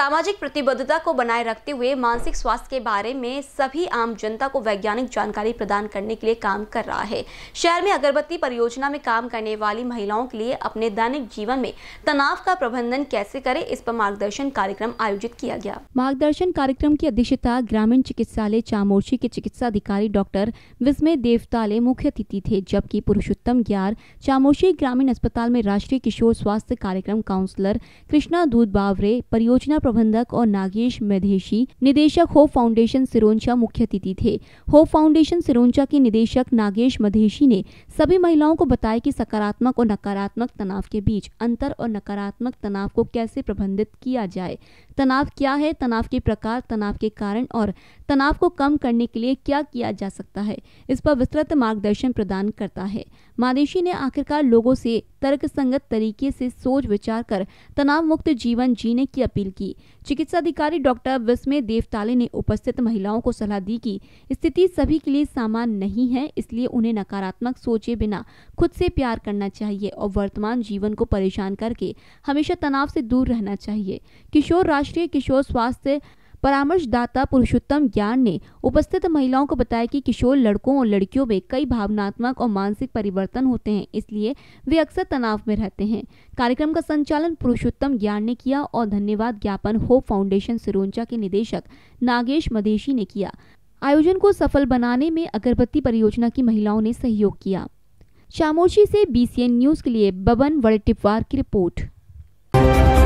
सामाजिक प्रतिबद्धता को बनाए रखते हुए मानसिक स्वास्थ्य के बारे में सभी आम जनता को वैज्ञानिक जानकारी प्रदान करने के लिए काम कर रहा है शहर में अगरबत्ती परियोजना में काम करने वाली महिलाओं के लिए अपने दैनिक जीवन में तनाव का प्रबंधन कैसे करें इस पर मार्गदर्शन कार्यक्रम आयोजित किया गया मार्गदर्शन कार्यक्रम की अध्यक्षता ग्रामीण चिकित्सालय चामोर्शी के चिकित्सा अधिकारी डॉक्टर विस्मय देवताले मुख्य अतिथि थे जबकि पुरुषोत्तम ग्यार चामोशी ग्रामीण अस्पताल में राष्ट्रीय किशोर स्वास्थ्य कार्यक्रम काउंसिलर कृष्णा दूध बावरे परियोजना प्रबंधक और नागेश मधेशी निदेशक होप फाउंडेशन सिरोंचा मुख्य अतिथि थे होप फाउंडेशन सिरोंचा के निदेशक नागेश मधेशी ने सभी महिलाओं को बताया कि सकारात्मक और नकारात्मक तनाव के बीच अंतर और नकारात्मक तनाव को कैसे प्रबंधित किया जाए तनाव क्या है तनाव के प्रकार तनाव के कारण और तनाव को कम करने के लिए क्या किया जा सकता है इस पर विस्तृत मार्गदर्शन प्रदान करता है मादेशी ने आखिरकार लोगों से तर्कसंगत तरीके से सोच विचार कर तनाव मुक्त जीवन जीने की अपील की चिकित्सा अधिकारी डॉक्टर विस्मय देवताले ने उपस्थित महिलाओं को सलाह दी कि स्थिति सभी के लिए समान नहीं है इसलिए उन्हें नकारात्मक सोचे बिना खुद से प्यार करना चाहिए और वर्तमान जीवन को परेशान करके हमेशा तनाव से दूर रहना चाहिए किशोर राष्ट्रीय किशोर स्वास्थ्य परामर्शदाता पुरुषोत्तम ज्ञान ने उपस्थित महिलाओं को बताया कि किशोर लड़कों और लड़कियों में कई भावनात्मक और मानसिक परिवर्तन होते हैं इसलिए वे अक्सर तनाव में रहते हैं कार्यक्रम का संचालन पुरुषोत्तम ज्ञान ने किया और धन्यवाद ज्ञापन होप फाउंडेशन सिरोंचा के निदेशक नागेश मदेशी ने किया आयोजन को सफल बनाने में अगरबत्ती परियोजना की महिलाओं ने सहयोग किया शामोशी से बीसीएन न्यूज के लिए बबन वड़ेटिपवार की रिपोर्ट